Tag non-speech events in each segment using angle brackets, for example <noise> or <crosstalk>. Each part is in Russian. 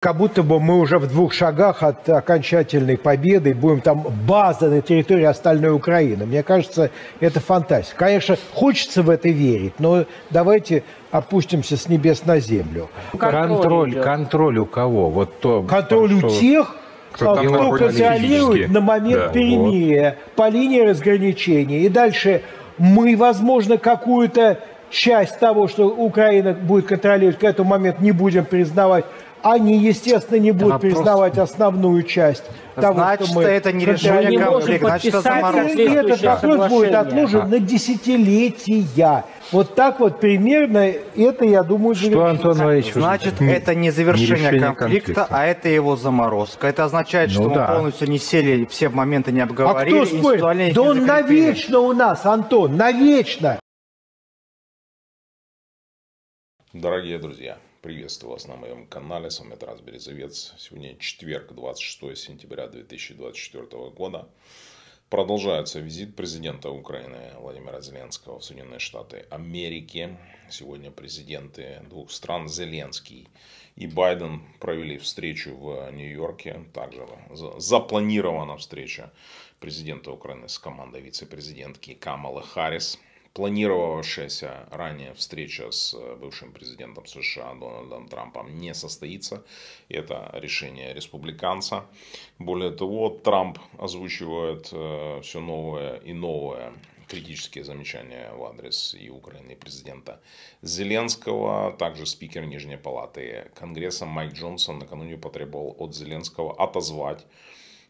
как будто бы мы уже в двух шагах от окончательной победы, будем там база на территории остальной Украины. Мне кажется, это фантастика. Конечно, хочется в это верить, но давайте опустимся с небес на землю. Контроль, контроль, контроль у кого? Вот то, контроль что... у тех, кто, кто контролирует на момент да, перемирия вот. по линии разграничения. И дальше мы, возможно, какую-то часть того, что Украина будет контролировать к этому моменту, не будем признавать они, естественно, не будут Вопрос... признавать основную часть того, Значит, что мы... это не решение конфликта. Значит, это заморозка. этот вопрос будет отложен а. на десятилетия. Вот так вот примерно это, я думаю, что Антон Валерьевич, Значит, не, это не завершение не конфликта, конфликта, а это его заморозка. Это означает, ну, что да. мы полностью не сели, все моменты не обговорили. А кто спорит? Да он закрепили. навечно у нас, Антон, навечно. Дорогие друзья, Приветствую вас на моем канале, с вами Тарас Березовец. Сегодня четверг, 26 сентября 2024 года. Продолжается визит президента Украины Владимира Зеленского в Соединенные Штаты Америки. Сегодня президенты двух стран Зеленский и Байден провели встречу в Нью-Йорке. Также запланирована встреча президента Украины с командой вице-президентки Камалы Харрис – Планировавшаяся ранее встреча с э, бывшим президентом США Дональдом Трампом не состоится. Это решение республиканца. Более того, Трамп озвучивает э, все новое и новое критические замечания в адрес и Украины и президента Зеленского. Также спикер Нижней Палаты Конгресса Майк Джонсон накануне потребовал от Зеленского отозвать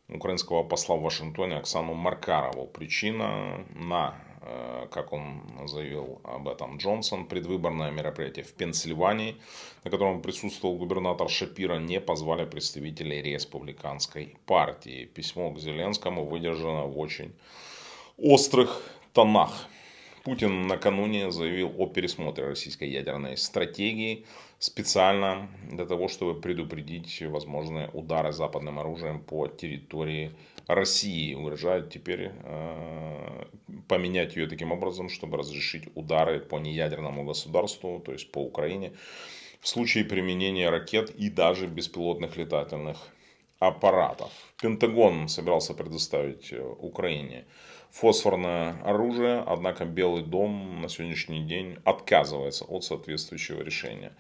украинского посла в Вашингтоне Оксану Маркарову. Причина на Э, как он заявил об этом Джонсон, предвыборное мероприятие в Пенсильвании, на котором присутствовал губернатор Шапира, не позвали представителей республиканской партии. Письмо к Зеленскому выдержано в очень острых тонах. Путин накануне заявил о пересмотре российской ядерной стратегии специально для того, чтобы предупредить возможные удары западным оружием по территории России угрожают теперь э, поменять ее таким образом, чтобы разрешить удары по неядерному государству, то есть по Украине, в случае применения ракет и даже беспилотных летательных аппаратов. Пентагон собирался предоставить э, Украине фосфорное оружие, однако Белый дом на сегодняшний день отказывается от соответствующего решения.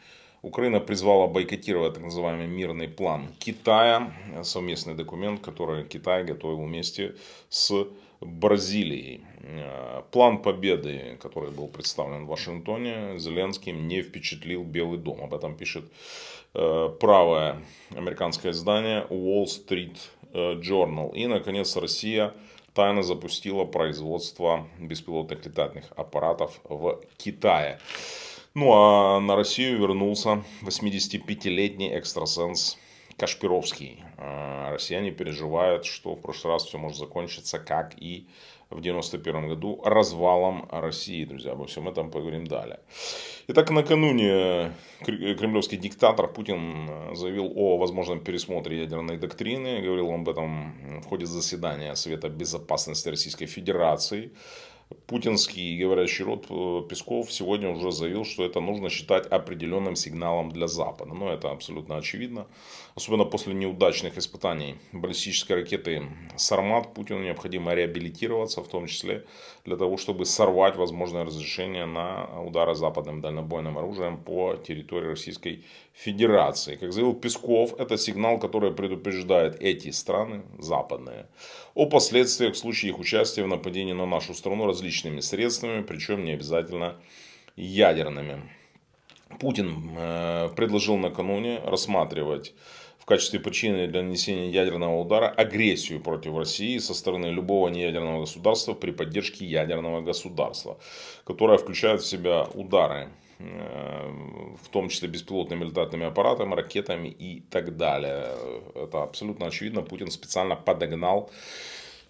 Украина призвала бойкотировать так называемый мирный план Китая, совместный документ, который Китай готовил вместе с Бразилией. Э, план победы, который был представлен в Вашингтоне, Зеленским не впечатлил Белый дом. Об этом пишет э, правое американское издание Wall Street э, Journal. И, наконец, Россия тайно запустила производство беспилотных летательных аппаратов в Китае. Ну а на Россию вернулся 85-летний экстрасенс Кашпировский. А, россияне переживают, что в прошлый раз все может закончиться, как и в 91 году, развалом России, друзья. Обо всем этом поговорим далее. Итак, накануне кремлевский диктатор Путин э, заявил о возможном пересмотре ядерной доктрины. Говорил он об этом в ходе заседания Совета Безопасности Российской Федерации путинский говорящий рот э, Песков сегодня уже заявил, что это нужно считать определенным сигналом для Запада. Но ну, это абсолютно очевидно. Особенно после неудачных испытаний баллистической ракеты «Сармат» Путину необходимо реабилитироваться, в том числе для того, чтобы сорвать возможное разрешение на удары западным дальнобойным оружием по территории Российской Федерации. Как заявил Песков, это сигнал, который предупреждает эти страны, западные, о последствиях в случае их участия в нападении на нашу страну различными средствами, причем не обязательно ядерными. Путин э, предложил накануне рассматривать в качестве причины для нанесения ядерного удара агрессию против России со стороны любого неядерного государства при поддержке ядерного государства, которое включает в себя удары в том числе беспилотными летательными аппаратами, ракетами и так далее. Это абсолютно очевидно. Путин специально подогнал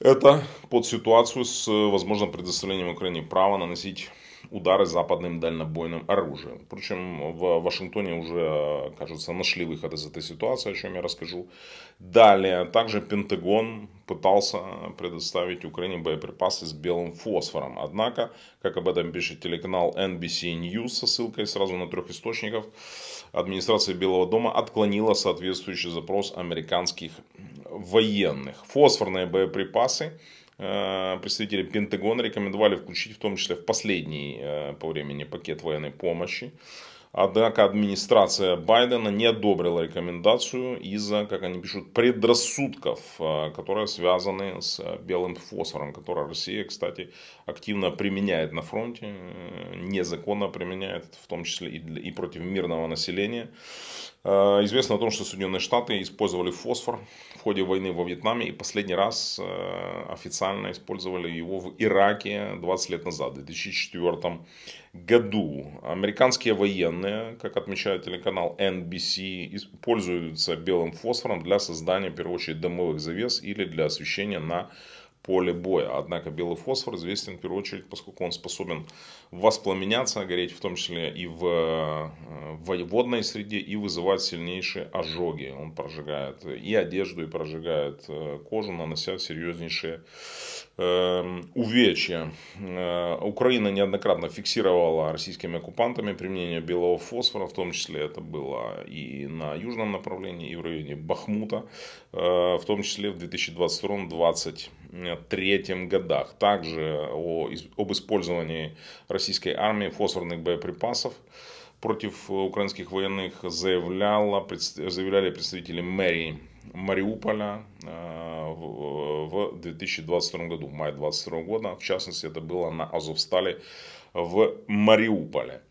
это под ситуацию с возможным предоставлением Украине права наносить удары западным дальнобойным оружием. Впрочем, в Вашингтоне уже, кажется, нашли выход из этой ситуации, о чем я расскажу. Далее, также Пентагон пытался предоставить Украине боеприпасы с белым фосфором. Однако, как об этом пишет телеканал NBC News со ссылкой сразу на трех источников, администрация Белого дома отклонила соответствующий запрос американских военных. Фосфорные боеприпасы Э, представители Пентагона рекомендовали включить в том числе в последний э, по времени пакет военной помощи. Однако администрация Байдена не одобрила рекомендацию из-за, как они пишут, предрассудков, э, которые связаны с белым фосфором, который Россия, кстати, активно применяет на фронте, незаконно применяет, в том числе и, для, и против мирного населения. Э, известно о том, что Соединенные Штаты использовали фосфор в ходе войны во Вьетнаме и последний раз э, официально использовали его в Ираке 20 лет назад, в 2004 году. Американские военные, как отмечает телеканал NBC, используются белым фосфором для создания, в первую очередь, домовых завес или для освещения на поле боя. Однако белый фосфор известен в первую очередь, поскольку он способен воспламеняться, гореть в том числе и в, э, в водной среде и вызывать сильнейшие ожоги. Он прожигает и одежду, и прожигает э, кожу, нанося серьезнейшие Эм, увечья. Э, Украина неоднократно фиксировала российскими оккупантами применение белого фосфора, в том числе это было и на южном направлении, и в районе Бахмута, э, в том числе в 2022-2023 годах. Также о, об использовании российской армии фосфорных боеприпасов против украинских военных заявляла, заявляли представители мэрии Мариуполя э, в 2022 году, в мае 2022 года. В частности, это было на Азовстале в Мариуполе.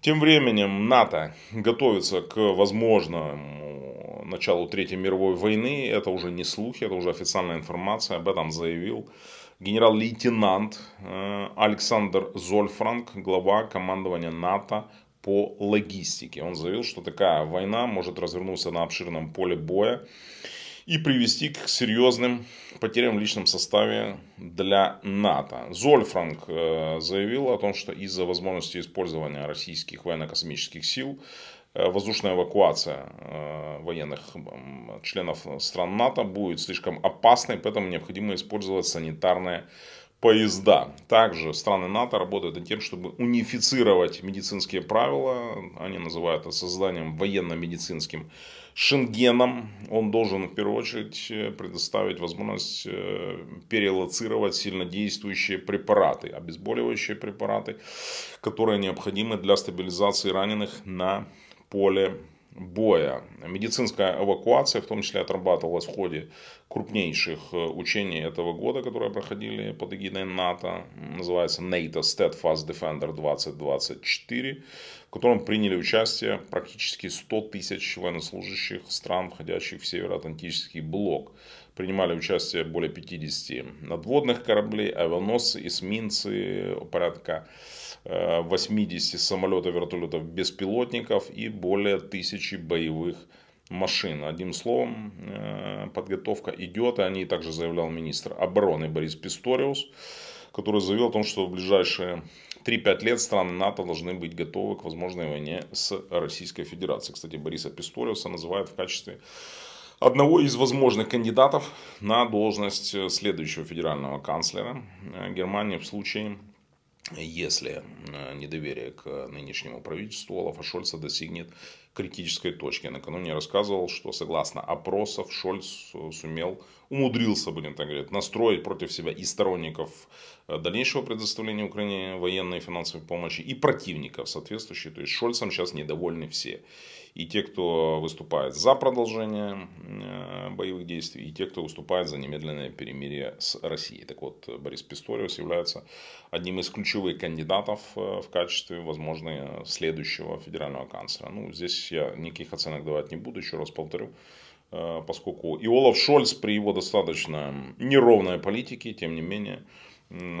Тем временем НАТО готовится к возможному началу Третьей мировой войны. Это уже не слухи, это уже официальная информация. Об этом заявил генерал-лейтенант э, Александр Зольфранк, глава командования НАТО по логистике. Он заявил, что такая война может развернуться на обширном поле боя и привести к серьезным потерям в личном составе для НАТО. Зольфранг э, заявил о том, что из-за возможности использования российских военно-космических сил э, воздушная эвакуация э, военных членов стран НАТО будет слишком опасной, поэтому необходимо использовать санитарные поезда. Также страны НАТО работают над тем, чтобы унифицировать медицинские правила. Они называют это созданием военно-медицинским шенгеном. Он должен в первую очередь э, предоставить возможность э, перелоцировать сильнодействующие препараты, обезболивающие препараты, которые необходимы для стабилизации раненых на поле боя. Медицинская эвакуация, в том числе, отрабатывалась в ходе крупнейших э, учений этого года, которые проходили под эгидой НАТО. Называется NATO Steadfast Defender 2024, в котором приняли участие практически 100 тысяч военнослужащих стран, входящих в Североатлантический блок. Принимали участие более 50 надводных кораблей, авианосцы, эсминцы, порядка 80 э, самолетов, вертолетов, беспилотников и более тысячи боевых машин. Одним словом, э, подготовка идет, и о ней также заявлял министр обороны Борис Писториус, который заявил о том, что в ближайшие 3-5 лет страны НАТО должны быть готовы к возможной войне с Российской Федерацией. Кстати, Бориса Писториуса называют в качестве одного из возможных кандидатов на должность следующего федерального канцлера э, Германии в случае если э, недоверие к нынешнему правительству Олафа Шольца достигнет критической точки. Накануне рассказывал, что согласно опросов Шольц э, сумел, умудрился, будем так говорить, настроить против себя и сторонников э, дальнейшего предоставления Украине военной и финансовой помощи, и противников соответствующей. То есть Шольцам сейчас недовольны все и те, кто выступает за продолжение э, боевых действий, и те, кто выступает за немедленное перемирие с Россией. Так вот, Борис Писториус является одним из ключевых кандидатов э, в качестве, возможно, следующего федерального канцлера. Ну, здесь я никаких оценок давать не буду, еще раз повторю э, поскольку и Олаф Шольц при его достаточно неровной политике, тем не менее,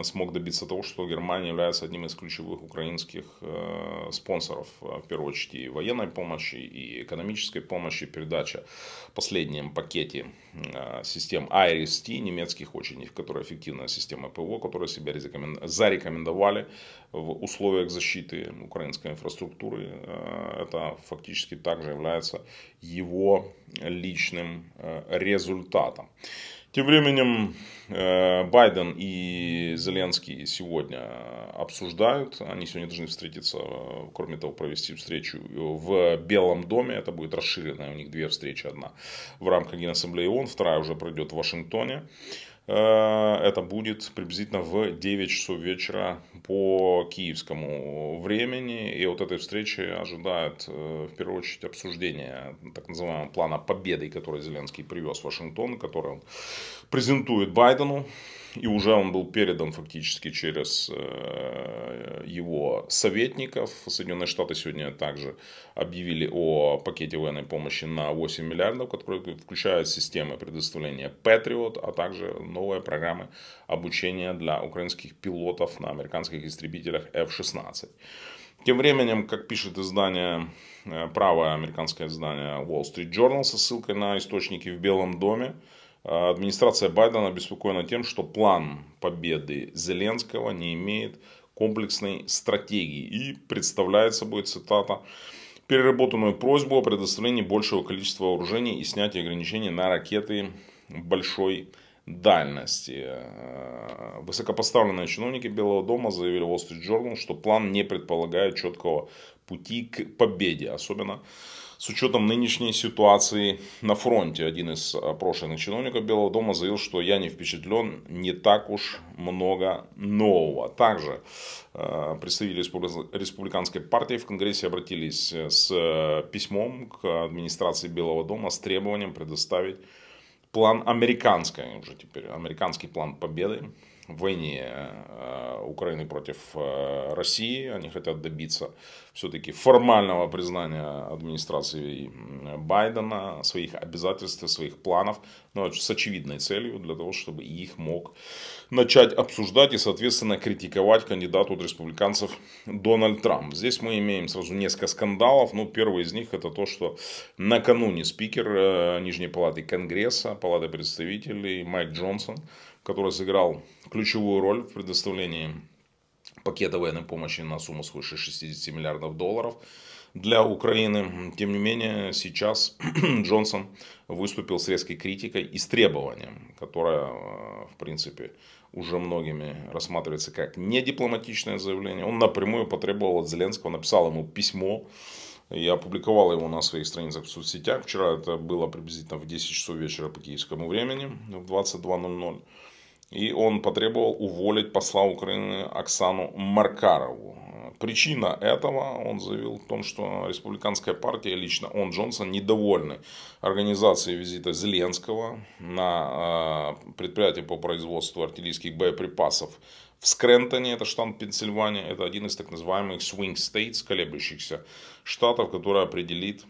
смог добиться того, что Германия является одним из ключевых украинских э, спонсоров, э, в первую очередь и военной помощи, и экономической помощи, передача в последнем пакете э, систем IRST, немецких очень, которая эффективная система ПВО, которая себя зарекомендовали в условиях защиты украинской инфраструктуры. Это фактически также является его личным результатом. Тем временем э, Байден и Зеленский сегодня обсуждают. Они сегодня должны встретиться, э, кроме того, провести встречу э, в Белом доме. Это будет расширенная у них две встречи. Одна в рамках Генассамблеи ООН, вторая уже пройдет в Вашингтоне. Э, это будет приблизительно в 9 часов вечера по киевскому времени. И вот этой встречи ожидает э, в первую очередь обсуждение так называемого плана победы, который Зеленский привез в Вашингтон, который он презентует Байдену и уже он был передан фактически через э, его советников. Соединенные Штаты сегодня также объявили о пакете военной помощи на 8 миллиардов, который включает системы предоставления Patriot, а также новые программы обучения для украинских пилотов на американских истребителях F-16. Тем временем, как пишет издание, э, правое американское издание Wall Street Journal со ссылкой на источники в Белом доме, а администрация Байдена обеспокоена тем, что план победы Зеленского не имеет комплексной стратегии и представляет собой, цитата, переработанную просьбу о предоставлении большего количества вооружений и снятии ограничений на ракеты большой дальности. Э, высокопоставленные чиновники Белого дома заявили Wall Street Journal, что план не предполагает четкого пути к победе, особенно с учетом нынешней ситуации на фронте, один из прошлых чиновников Белого дома заявил, что я не впечатлен, не так уж много нового. Также э, представители республиканской партии в Конгрессе обратились э, с э, письмом к администрации Белого дома с требованием предоставить план американской, уже теперь американский план победы в войне э, Украины против э, России. Они хотят добиться все-таки формального признания администрации Байдена, своих обязательств, своих планов, но ну, с очевидной целью для того, чтобы их мог начать обсуждать и, соответственно, критиковать кандидату от республиканцев Дональд Трамп. Здесь мы имеем сразу несколько скандалов. Ну, первый из них это то, что накануне спикер э, Нижней Палаты Конгресса, Палаты представителей Майк Джонсон, который сыграл ключевую роль в предоставлении пакета военной помощи на сумму свыше 60 миллиардов долларов для Украины. Тем не менее, сейчас <clears throat> Джонсон выступил с резкой критикой и с требованием, которое, э, в принципе, уже многими рассматривается как недипломатичное заявление. Он напрямую потребовал от Зеленского, написал ему письмо, я опубликовал его на своих страницах в соцсетях. Вчера это было приблизительно в 10 часов вечера по киевскому времени, в 22.00. И он потребовал уволить посла Украины Оксану Маркарову. Причина этого, он заявил, в том, что республиканская партия, лично он, Джонсон, недовольны организацией визита Зеленского на а, предприятие по производству артиллерийских боеприпасов в Скрентоне, это штат Пенсильвания, это один из так называемых swing states, колеблющихся штатов, который определит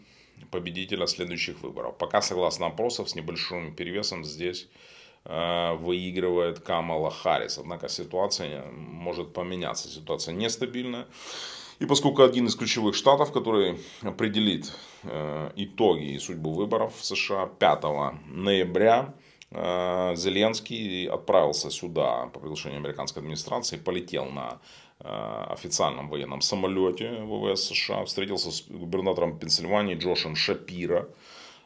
победителя следующих выборов. Пока, согласно опросов, с небольшим перевесом здесь Э, выигрывает Камала Харрис. Однако ситуация э, может поменяться, ситуация нестабильная. И поскольку один из ключевых штатов, который определит э, итоги и судьбу выборов в США 5 ноября, Зеленский отправился сюда по приглашению американской администрации, полетел на официальном военном самолете ВВС США, встретился с губернатором Пенсильвании Джошем Шапира.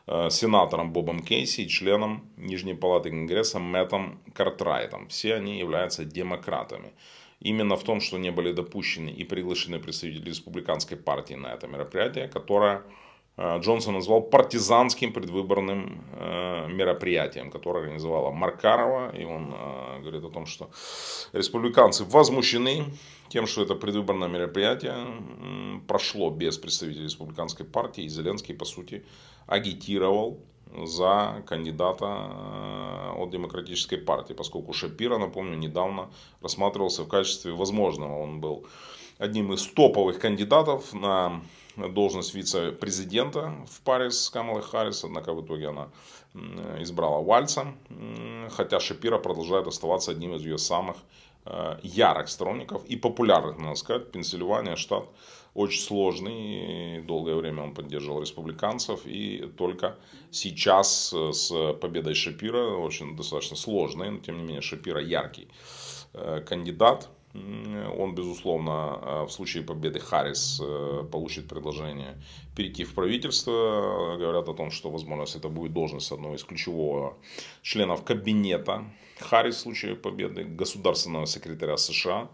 Э, сенатором Бобом Кейси и членом Нижней Палаты Конгресса Мэттом Картрайтом. Все они являются демократами. Именно в том, что не были допущены и приглашены представители республиканской партии на это мероприятие, которое Э, Джонсон назвал партизанским предвыборным э, мероприятием, которое организовала Маркарова. И он э, говорит о том, что республиканцы возмущены тем, что это предвыборное мероприятие прошло без представителей республиканской партии. И Зеленский, по сути, агитировал за кандидата от демократической партии, поскольку Шапира, напомню, недавно рассматривался в качестве возможного. Он был одним из топовых кандидатов на должность вице-президента в паре с Камалой Харрис, однако в итоге она избрала Вальца, хотя Шапира продолжает оставаться одним из ее самых э, ярых сторонников и популярных, надо сказать. Пенсильвания, штат очень сложный, долгое время он поддерживал республиканцев, и только сейчас э, с победой Шапира, очень достаточно сложный, но тем не менее Шапира яркий э, кандидат, он, безусловно, э, в случае победы Харрис э, получит предложение перейти в правительство. Говорят о том, что, возможно, это будет должность одного из ключевого членов кабинета Харрис в случае победы, государственного секретаря США.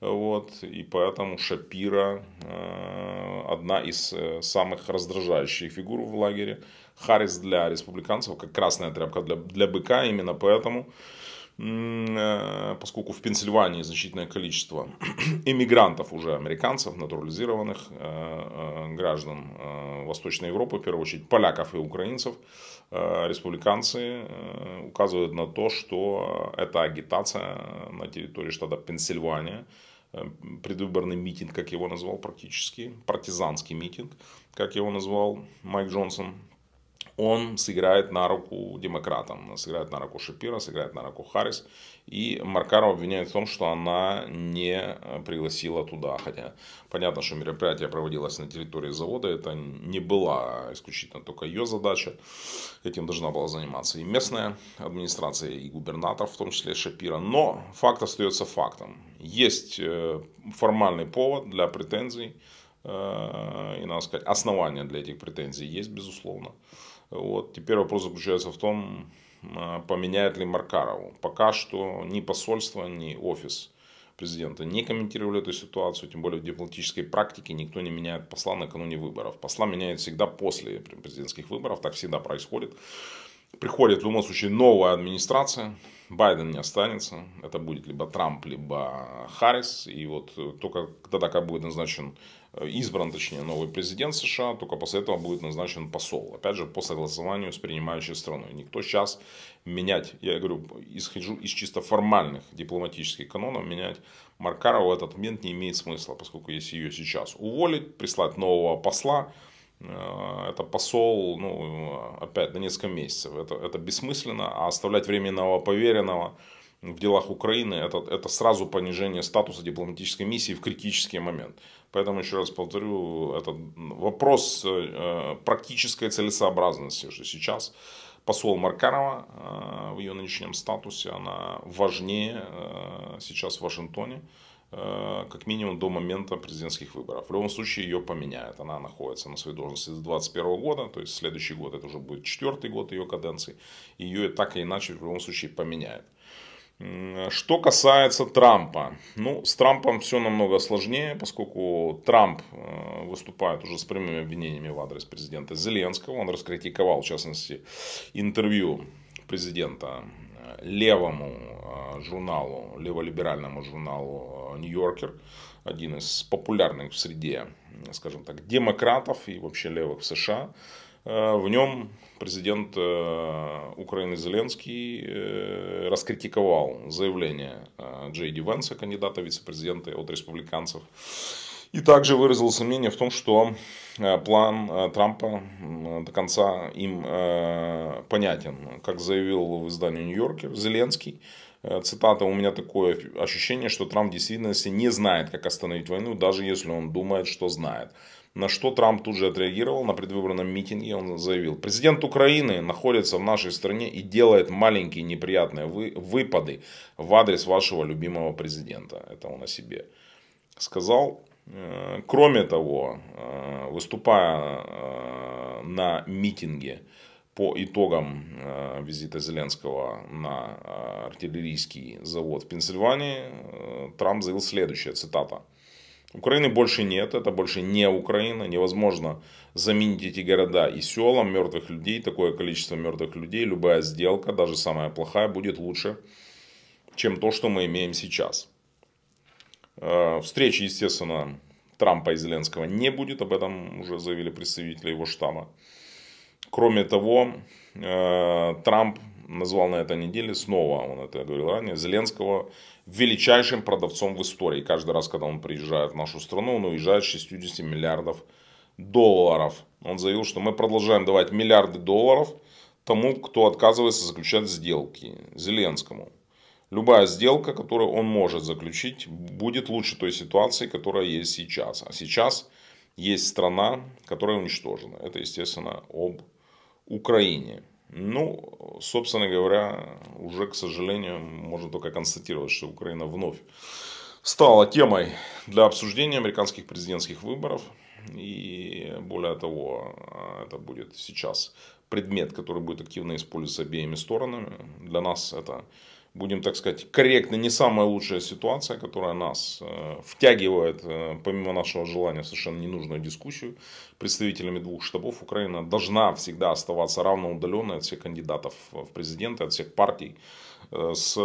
Вот, и поэтому Шапира э, одна из самых раздражающих фигур в лагере. Харрис для республиканцев как красная тряпка для, для быка, именно поэтому Э, поскольку в Пенсильвании значительное количество <clears throat> иммигрантов уже американцев, натурализированных э, э, граждан Восточной Европы, в первую очередь поляков и украинцев, республиканцы указывают на то, что эта агитация на территории штата Пенсильвания, предвыборный митинг, как его назвал практически, партизанский митинг, как его назвал Майк Джонсон, он сыграет на руку демократам, сыграет на руку Шапира, сыграет на руку Харрис. И Маркарова обвиняет в том, что она не э, пригласила туда. Хотя понятно, что мероприятие проводилось на территории завода. Это не была исключительно только ее задача. Этим должна была заниматься и местная администрация, и губернатор, в том числе Шапира. Но факт остается фактом. Есть э, формальный повод для претензий э, и, надо сказать, основания для этих претензий есть, безусловно. Вот. Теперь вопрос заключается в том, а, поменяет ли Маркарову. Пока что ни посольство, ни офис президента не комментировали эту ситуацию, тем более в дипломатической практике никто не меняет посла накануне выборов. Посла меняют всегда после президентских выборов, так всегда происходит. Приходит в любом случае новая администрация, Байден не останется, это будет либо Трамп, либо Харрис, и вот э, только когда такая будет назначен Э, избран, точнее, новый президент США, только после этого будет назначен посол. Опять же, по согласованию с принимающей страной. Никто сейчас менять, я говорю, исхожу из чисто формальных дипломатических канонов, менять Маркарова в этот момент не имеет смысла, поскольку если ее сейчас уволить, прислать нового посла, э, это посол, ну, опять, до несколько месяцев. Это, это бессмысленно, а оставлять временного поверенного в делах Украины, это, это сразу понижение статуса дипломатической миссии в критический момент. Поэтому, еще раз повторю, это вопрос э, практической целесообразности, что сейчас посол Маркарова э, в ее нынешнем статусе, она важнее э, сейчас в Вашингтоне, как минимум до момента президентских выборов. В любом случае ее поменяют. Она находится на своей должности с 2021 года, то есть следующий год это уже будет четвертый год ее каденции. Ее так или иначе в любом случае поменяют. Что касается Трампа, ну, с Трампом все намного сложнее, поскольку Трамп э, выступает уже с прямыми обвинениями в адрес президента Зеленского. Он раскритиковал, в частности, интервью президента э, левому э, журналу, леволиберальному журналу «Нью-Йоркер», один из популярных в среде, скажем так, демократов и вообще левых в США. Э, в нем президент э, Украины Зеленский э, раскритиковал заявление Джей Ди Венса, кандидата вице-президента от республиканцев, и также выразил сомнение в том, что план Трампа до конца им понятен. Как заявил в издании Нью-Йоркер Зеленский, цитата, у меня такое ощущение, что Трамп в действительности не знает, как остановить войну, даже если он думает, что знает. На что Трамп тут же отреагировал на предвыборном митинге. Он заявил, президент Украины находится в нашей стране и делает маленькие неприятные вы, выпады в адрес вашего любимого президента. Это он о себе сказал. Э, кроме того, э, выступая э, на митинге по итогам визита Зеленского на артиллерийский завод в Пенсильвании, Трамп заявил следующее, цитата – Украины больше нет, это больше не Украина, невозможно заменить эти города и села, мертвых людей, такое количество мертвых людей, любая сделка, даже самая плохая, будет лучше, чем то, что мы имеем сейчас. Э, встречи, естественно, Трампа и Зеленского не будет, об этом уже заявили представители его штаба. Кроме того, э, Трамп назвал на этой неделе, снова он это говорил ранее, Зеленского величайшим продавцом в истории. Каждый раз, когда он приезжает в нашу страну, он уезжает с 60 миллиардов долларов. Он заявил, что мы продолжаем давать миллиарды долларов тому, кто отказывается заключать сделки, Зеленскому. Любая сделка, которую он может заключить, будет лучше той ситуации, которая есть сейчас. А сейчас есть страна, которая уничтожена. Это, естественно, об Украине. Ну, собственно говоря, уже, к сожалению, можно только констатировать, что Украина вновь стала темой для обсуждения американских президентских выборов. И более того, это будет сейчас предмет, который будет активно использоваться обеими сторонами. Для нас это будем так сказать, корректно, не самая лучшая ситуация, которая нас э, втягивает, э, помимо нашего желания, совершенно ненужную дискуссию представителями двух штабов. Украина должна всегда оставаться равноудаленной от всех кандидатов в президенты, от всех партий, э, с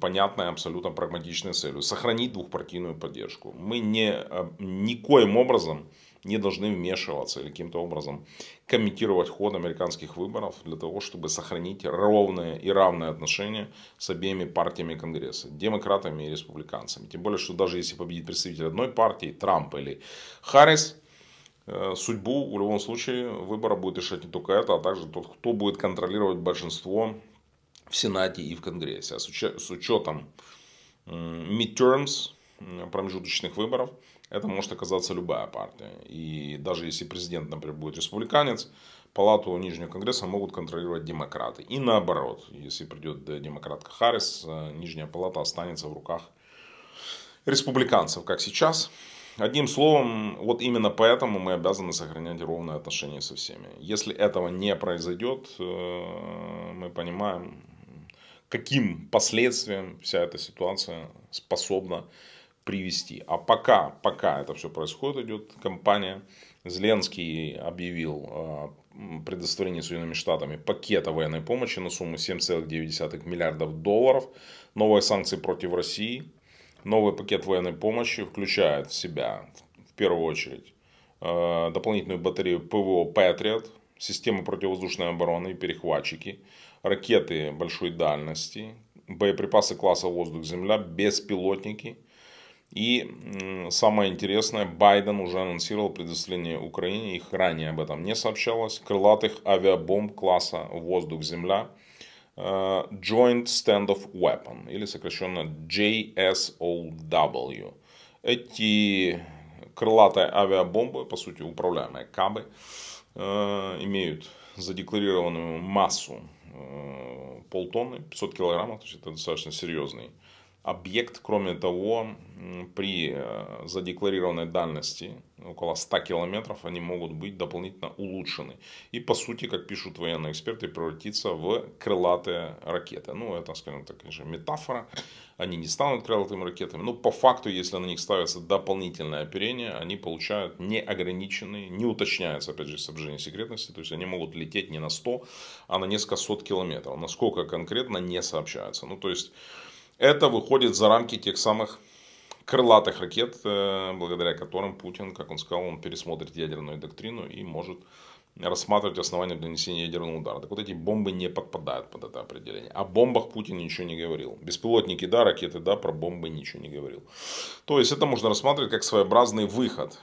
понятной, абсолютно прагматичной целью. Сохранить двухпартийную поддержку. Мы не, никоим образом не должны вмешиваться или каким-то образом комментировать ход американских выборов для того, чтобы сохранить ровные и равные отношения с обеими партиями Конгресса, демократами и республиканцами. Тем более, что даже если победит представитель одной партии, Трамп или Харрис, э, судьбу в любом случае выбора будет решать не только это, а также тот, кто будет контролировать большинство в Сенате и в Конгрессе. А с учетом midterms, промежуточных выборов, это может оказаться любая партия. И даже если президент, например, будет республиканец, палату Нижнего Конгресса могут контролировать демократы. И наоборот, если придет демократка Харрис, э, Нижняя палата останется в руках республиканцев, как сейчас. Одним словом, вот именно поэтому мы обязаны сохранять ровные отношения со всеми. Если этого не произойдет, э, мы понимаем, каким последствиям вся эта ситуация способна привести. А пока, пока это все происходит, идет кампания. Зеленский объявил э, предоставление Соединенными Штатами пакета военной помощи на сумму 7,9 миллиардов долларов. Новые санкции против России. Новый пакет военной помощи включает в себя, в первую очередь, э, дополнительную батарею ПВО «Патриот», системы противовоздушной обороны и перехватчики, ракеты большой дальности, боеприпасы класса воздух-земля, беспилотники – и самое интересное, Байден уже анонсировал предоставление Украине, их ранее об этом не сообщалось, крылатых авиабомб класса «Воздух-Земля» э, Joint Standoff Weapon, или сокращенно JSOW. Эти крылатые авиабомбы, по сути управляемые КАБы, э, имеют задекларированную массу э, полтонны, 500 килограммов, то есть это достаточно серьезный объект, кроме того, при э, задекларированной дальности около 100 километров они могут быть дополнительно улучшены. И по сути, как пишут военные эксперты, превратиться в крылатые ракеты. Ну, это, скажем так, конечно, метафора. Они не станут крылатыми ракетами. Но по факту, если на них ставится дополнительное оперение, они получают неограниченные, не уточняется, опять же, соблюдение секретности. То есть, они могут лететь не на 100, а на несколько сот километров. Насколько конкретно, не сообщается. Ну, то есть это выходит за рамки тех самых крылатых ракет, э, благодаря которым Путин, как он сказал, он пересмотрит ядерную доктрину и может рассматривать основания для нанесения ядерного удара. Так вот эти бомбы не подпадают под это определение. О бомбах Путин ничего не говорил. Беспилотники да, ракеты да, про бомбы ничего не говорил. То есть это можно рассматривать как своеобразный выход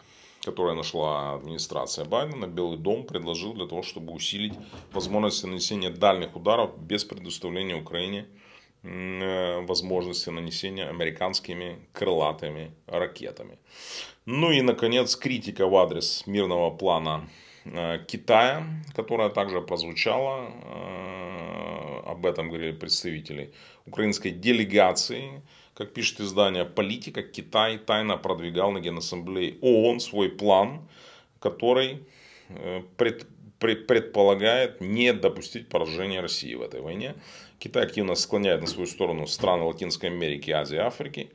который нашла администрация Байдена, Белый дом предложил для того, чтобы усилить возможность нанесения дальних ударов без предоставления Украине Э, возможности нанесения американскими крылатыми ракетами. Ну и, наконец, критика в адрес мирного плана э, Китая, которая также прозвучала, э, об этом говорили представители украинской делегации. Как пишет издание «Политика», Китай тайно продвигал на Генассамблее ООН свой план, который предполагает не допустить поражения России в этой войне. Китай активно склоняет на свою сторону страны Латинской Америки, Азии, Африки,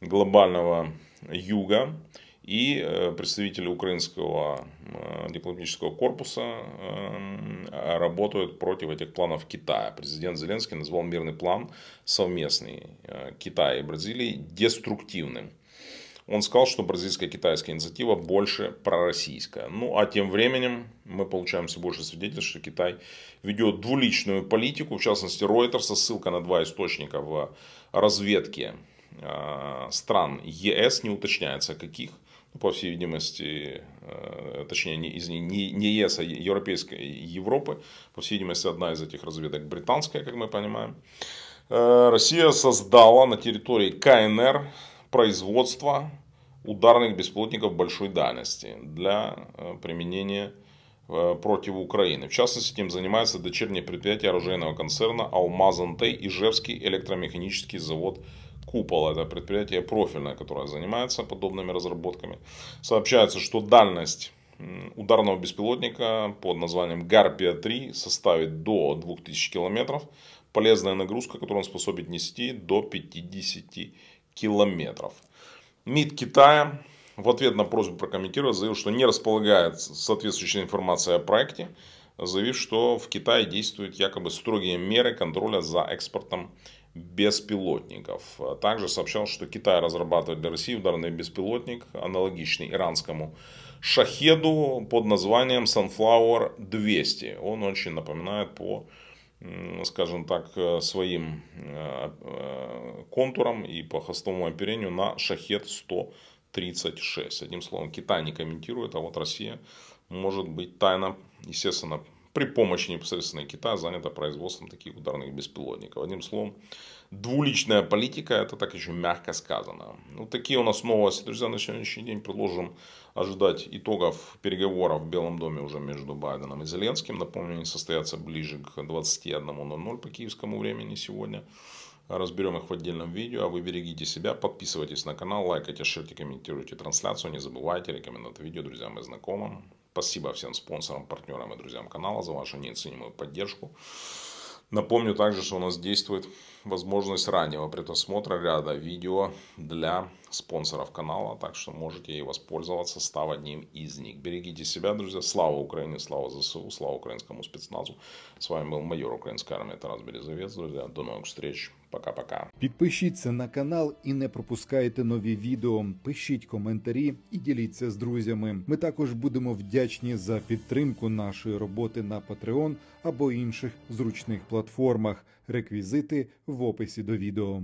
глобального юга и э, представители украинского э, дипломатического корпуса э, работают против этих планов Китая. Президент Зеленский назвал мирный план совместный Китая и Бразилии деструктивным. Он сказал, что бразильско-китайская инициатива больше пророссийская. Ну а тем временем мы получаем все больше свидетельств, что Китай ведет двуличную политику, в частности Reuters, ссылка на два источника в разведке а, стран ЕС, не уточняется каких, ну, по всей видимости, а, точнее, не, извини, не, не ЕС, а Европейской Европы, по всей видимости, одна из этих разведок британская, как мы понимаем. Э, Россия создала на территории КНР производства ударных беспилотников большой дальности для э, применения э, против Украины. В частности, этим занимается дочернее предприятие оружейного концерна «Алмаз-Антей» и Жевский электромеханический завод «Купол». Это предприятие профильное, которое занимается подобными разработками. Сообщается, что дальность ударного беспилотника под названием «Гарпия-3» составит до 2000 километров. Полезная нагрузка, которую он способен нести, до 50 километров. МИД Китая в ответ на просьбу прокомментировать заявил, что не располагает соответствующей информацией о проекте, заявив, что в Китае действуют якобы строгие меры контроля за экспортом беспилотников. Также сообщал, что Китай разрабатывает для России ударный беспилотник, аналогичный иранскому шахеду под названием Sunflower 200. Он очень напоминает по скажем так, э, своим э, э, контуром и по хвостовому оперению на шахет 136. Одним словом, Китай не комментирует, а вот Россия может быть тайно, естественно, при помощи непосредственно Китая занята производством таких ударных беспилотников. Одним словом, Двуличная политика, это так еще мягко сказано. Вот ну, такие у нас новости, друзья, на сегодняшний день продолжим ожидать итогов переговоров в Белом доме уже между Байденом и Зеленским. Напомню, они состоятся ближе к 21.00 по киевскому времени сегодня. Разберем их в отдельном видео, а вы берегите себя, подписывайтесь на канал, лайкайте, шерьте, комментируйте трансляцию, не забывайте рекомендовать видео друзьям и знакомым. Спасибо всем спонсорам, партнерам и друзьям канала за вашу неоценимую поддержку. Напомню также, что у нас действует возможность раннего предосмотра ряда видео для спонсоров канала, так что можете ей воспользоваться, став одним из них. Берегите себя, друзья. Слава Украине, слава ЗСУ, слава украинскому спецназу. С вами был майор украинской армии Тарас Березовец, друзья. До новых встреч. Пока-пока. Підпишіться на канал і не пропускайте нові відео. Пишіть коментарі і діліться з друзями. Ми також будемо вдячні за підтримку нашої роботи на Patreon або інших зручних платформах. Реквізити в описі до відео.